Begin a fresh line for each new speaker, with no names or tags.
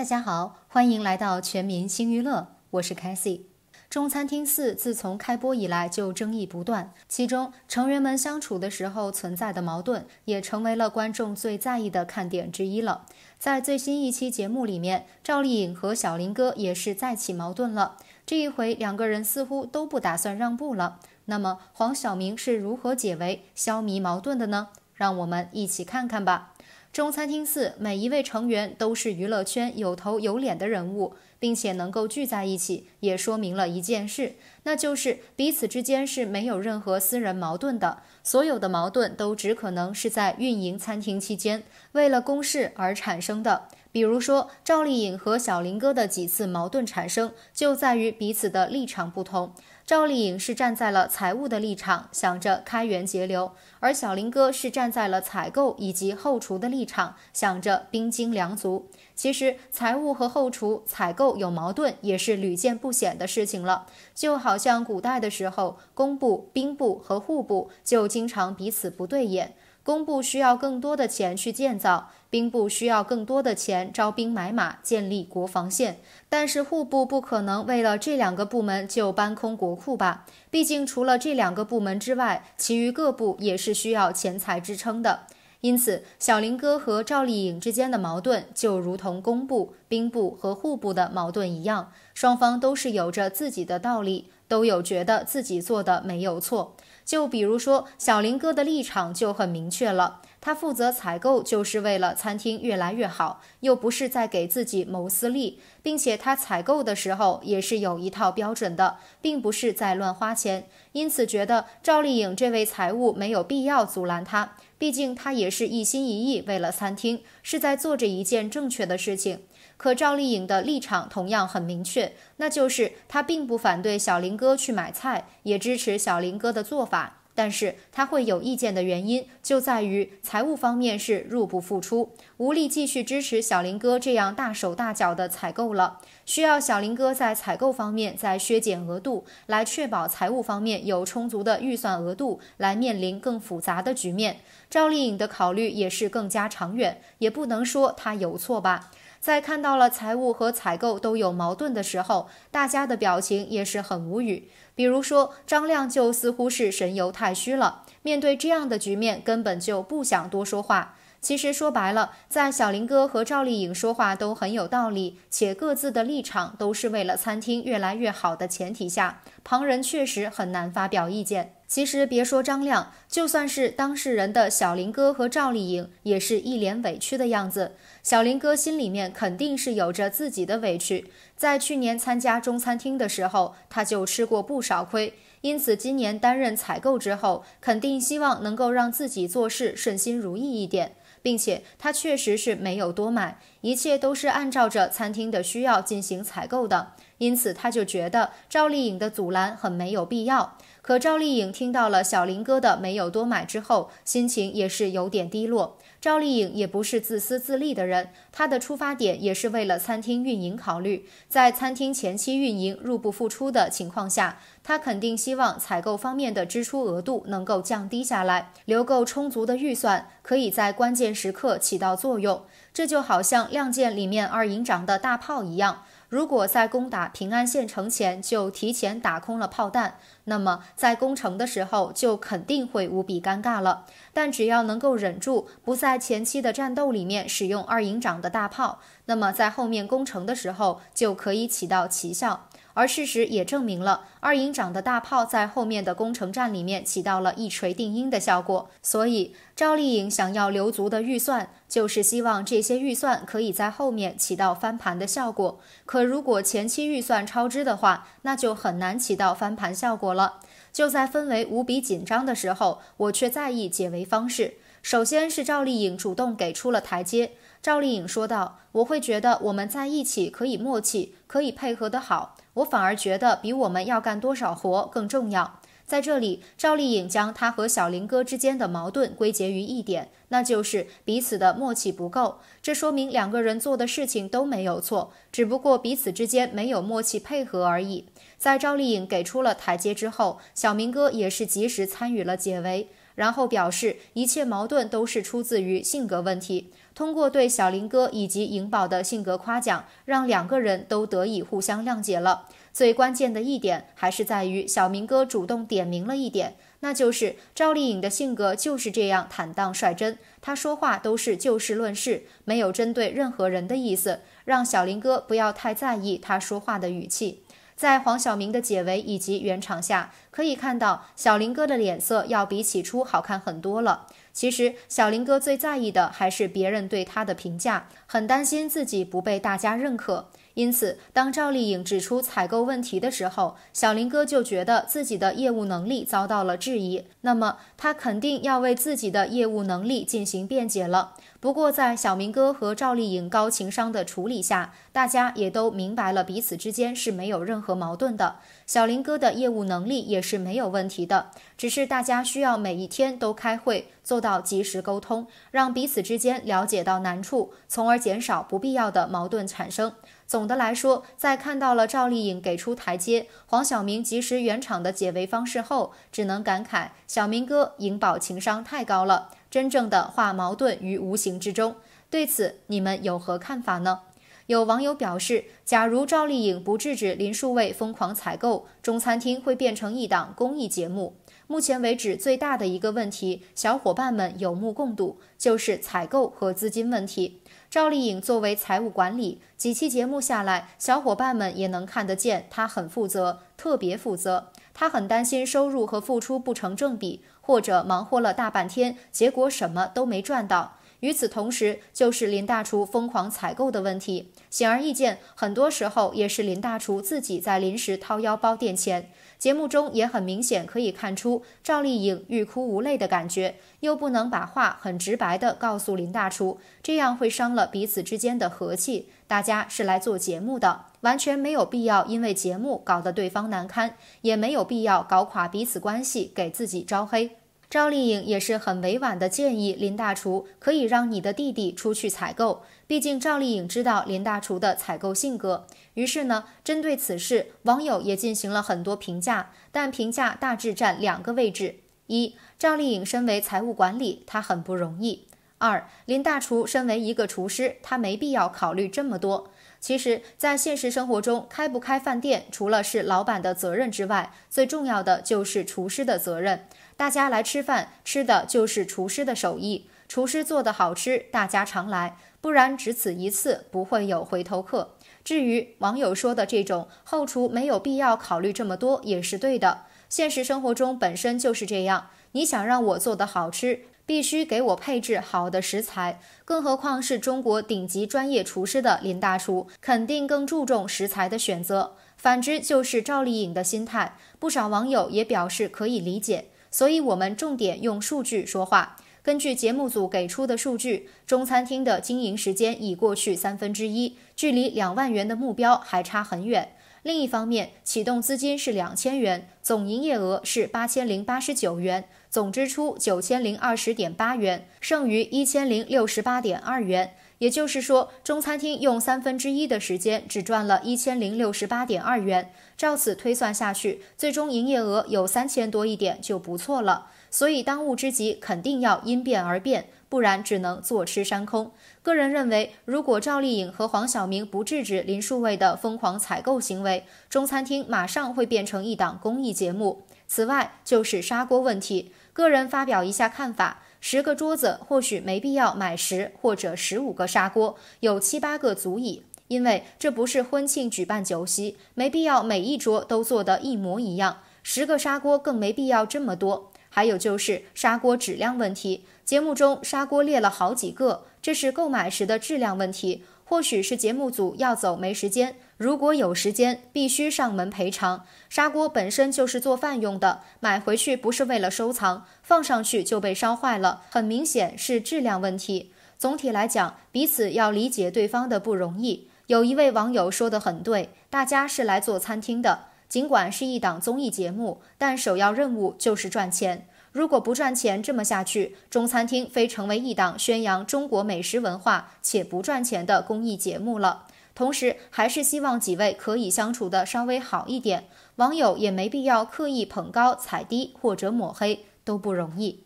大家好，欢迎来到全民新娱乐，我是凯西。中餐厅四自从开播以来就争议不断，其中成员们相处的时候存在的矛盾也成为了观众最在意的看点之一了。在最新一期节目里面，赵丽颖和小林哥也是再起矛盾了，这一回两个人似乎都不打算让步了。那么黄晓明是如何解围、消弭矛盾的呢？让我们一起看看吧。中餐厅四每一位成员都是娱乐圈有头有脸的人物，并且能够聚在一起，也说明了一件事，那就是彼此之间是没有任何私人矛盾的，所有的矛盾都只可能是在运营餐厅期间为了公事而产生的。比如说，赵丽颖和小林哥的几次矛盾产生，就在于彼此的立场不同。赵丽颖是站在了财务的立场，想着开源节流；而小林哥是站在了采购以及后厨的立场，想着兵精粮足。其实，财务和后厨采购有矛盾，也是屡见不鲜的事情了。就好像古代的时候，工部、兵部和户部就经常彼此不对眼。工部需要更多的钱去建造，兵部需要更多的钱招兵买马，建立国防线。但是户部不可能为了这两个部门就搬空国库吧？毕竟除了这两个部门之外，其余各部也是需要钱财支撑的。因此，小林哥和赵丽颖之间的矛盾就如同工部、兵部和户部的矛盾一样，双方都是有着自己的道理。都有觉得自己做的没有错，就比如说小林哥的立场就很明确了，他负责采购就是为了餐厅越来越好，又不是在给自己谋私利，并且他采购的时候也是有一套标准的，并不是在乱花钱，因此觉得赵丽颖这位财务没有必要阻拦他，毕竟他也是一心一意为了餐厅，是在做着一件正确的事情。可赵丽颖的立场同样很明确，那就是她并不反对小林哥去买菜，也支持小林哥的做法。但是她会有意见的原因，就在于财务方面是入不敷出，无力继续支持小林哥这样大手大脚的采购了。需要小林哥在采购方面再削减额度，来确保财务方面有充足的预算额度，来面临更复杂的局面。赵丽颖的考虑也是更加长远，也不能说她有错吧。在看到了财务和采购都有矛盾的时候，大家的表情也是很无语。比如说张亮就似乎是神游太虚了，面对这样的局面，根本就不想多说话。其实说白了，在小林哥和赵丽颖说话都很有道理，且各自的立场都是为了餐厅越来越好的前提下，旁人确实很难发表意见。其实别说张亮，就算是当事人的小林哥和赵丽颖，也是一脸委屈的样子。小林哥心里面肯定是有着自己的委屈，在去年参加中餐厅的时候，他就吃过不少亏，因此今年担任采购之后，肯定希望能够让自己做事顺心如意一点，并且他确实是没有多买。一切都是按照着餐厅的需要进行采购的，因此他就觉得赵丽颖的阻拦很没有必要。可赵丽颖听到了小林哥的没有多买之后，心情也是有点低落。赵丽颖也不是自私自利的人，她的出发点也是为了餐厅运营考虑。在餐厅前期运营入不敷出的情况下，她肯定希望采购方面的支出额度能够降低下来，留够充足的预算，可以在关键时刻起到作用。这就好像《亮剑》里面二营长的大炮一样，如果在攻打平安县城前就提前打空了炮弹，那么在攻城的时候就肯定会无比尴尬了。但只要能够忍住，不在前期的战斗里面使用二营长的大炮，那么在后面攻城的时候就可以起到奇效。而事实也证明了，二营长的大炮在后面的攻城战里面起到了一锤定音的效果。所以赵丽颖想要留足的预算，就是希望这些预算可以在后面起到翻盘的效果。可如果前期预算超支的话，那就很难起到翻盘效果了。就在氛围无比紧张的时候，我却在意解围方式。首先是赵丽颖主动给出了台阶。赵丽颖说道：“我会觉得我们在一起可以默契，可以配合得好。”我反而觉得比我们要干多少活更重要。在这里，赵丽颖将她和小林哥之间的矛盾归结于一点，那就是彼此的默契不够。这说明两个人做的事情都没有错，只不过彼此之间没有默契配合而已。在赵丽颖给出了台阶之后，小明哥也是及时参与了解围。然后表示一切矛盾都是出自于性格问题。通过对小林哥以及颖宝的性格夸奖，让两个人都得以互相谅解了。最关键的一点还是在于小明哥主动点明了一点，那就是赵丽颖的性格就是这样坦荡率真，她说话都是就事论事，没有针对任何人的意思，让小林哥不要太在意她说话的语气。在黄晓明的解围以及圆场下，可以看到小林哥的脸色要比起初好看很多了。其实小林哥最在意的还是别人对他的评价，很担心自己不被大家认可。因此，当赵丽颖指出采购问题的时候，小林哥就觉得自己的业务能力遭到了质疑。那么，他肯定要为自己的业务能力进行辩解了。不过，在小明哥和赵丽颖高情商的处理下，大家也都明白了彼此之间是没有任何矛盾的。小林哥的业务能力也是没有问题的，只是大家需要每一天都开会，做到及时沟通，让彼此之间了解到难处，从而减少不必要的矛盾产生。总的来说，在看到了赵丽颖给出台阶、黄晓明及时圆场的解围方式后，只能感慨：小明哥颖宝情商太高了，真正的化矛盾于无形之中。对此，你们有何看法呢？有网友表示，假如赵丽颖不制止林树蔚疯狂采购，中餐厅会变成一档公益节目。目前为止最大的一个问题，小伙伴们有目共睹，就是采购和资金问题。赵丽颖作为财务管理，几期节目下来，小伙伴们也能看得见，她很负责，特别负责。她很担心收入和付出不成正比，或者忙活了大半天，结果什么都没赚到。与此同时，就是林大厨疯狂采购的问题。显而易见，很多时候也是林大厨自己在临时掏腰包垫钱。节目中也很明显可以看出赵丽颖欲哭无泪的感觉，又不能把话很直白的告诉林大厨，这样会伤了彼此之间的和气。大家是来做节目的，完全没有必要因为节目搞得对方难堪，也没有必要搞垮彼此关系，给自己招黑。赵丽颖也是很委婉的建议林大厨可以让你的弟弟出去采购，毕竟赵丽颖知道林大厨的采购性格。于是呢，针对此事，网友也进行了很多评价，但评价大致占两个位置：一，赵丽颖身为财务管理，她很不容易；二，林大厨身为一个厨师，他没必要考虑这么多。其实，在现实生活中，开不开饭店，除了是老板的责任之外，最重要的就是厨师的责任。大家来吃饭，吃的就是厨师的手艺。厨师做的好吃，大家常来，不然只此一次不会有回头客。至于网友说的这种后厨没有必要考虑这么多，也是对的。现实生活中本身就是这样，你想让我做的好吃，必须给我配置好的食材，更何况是中国顶级专业厨师的林大厨，肯定更注重食材的选择。反之就是赵丽颖的心态，不少网友也表示可以理解。所以，我们重点用数据说话。根据节目组给出的数据，中餐厅的经营时间已过去三分之一，距离两万元的目标还差很远。另一方面，启动资金是两千元，总营业额是八千零八十九元，总支出九千零二十点八元，剩余一千零六十八点二元。也就是说，中餐厅用三分之一的时间只赚了一千零六十八点二元。照此推算下去，最终营业额有三千多一点就不错了。所以，当务之急肯定要因变而变，不然只能坐吃山空。个人认为，如果赵丽颖和黄晓明不制止林树卫的疯狂采购行为，中餐厅马上会变成一档公益节目。此外，就是砂锅问题，个人发表一下看法。十个桌子或许没必要买十或者十五个砂锅，有七八个足矣，因为这不是婚庆举办酒席，没必要每一桌都做的一模一样。十个砂锅更没必要这么多。还有就是砂锅质量问题，节目中砂锅列了好几个，这是购买时的质量问题，或许是节目组要走没时间。如果有时间，必须上门赔偿。砂锅本身就是做饭用的，买回去不是为了收藏，放上去就被烧坏了，很明显是质量问题。总体来讲，彼此要理解对方的不容易。有一位网友说得很对，大家是来做餐厅的，尽管是一档综艺节目，但首要任务就是赚钱。如果不赚钱，这么下去，中餐厅非成为一档宣扬中国美食文化且不赚钱的公益节目了。同时，还是希望几位可以相处的稍微好一点。网友也没必要刻意捧高踩低或者抹黑，都不容易。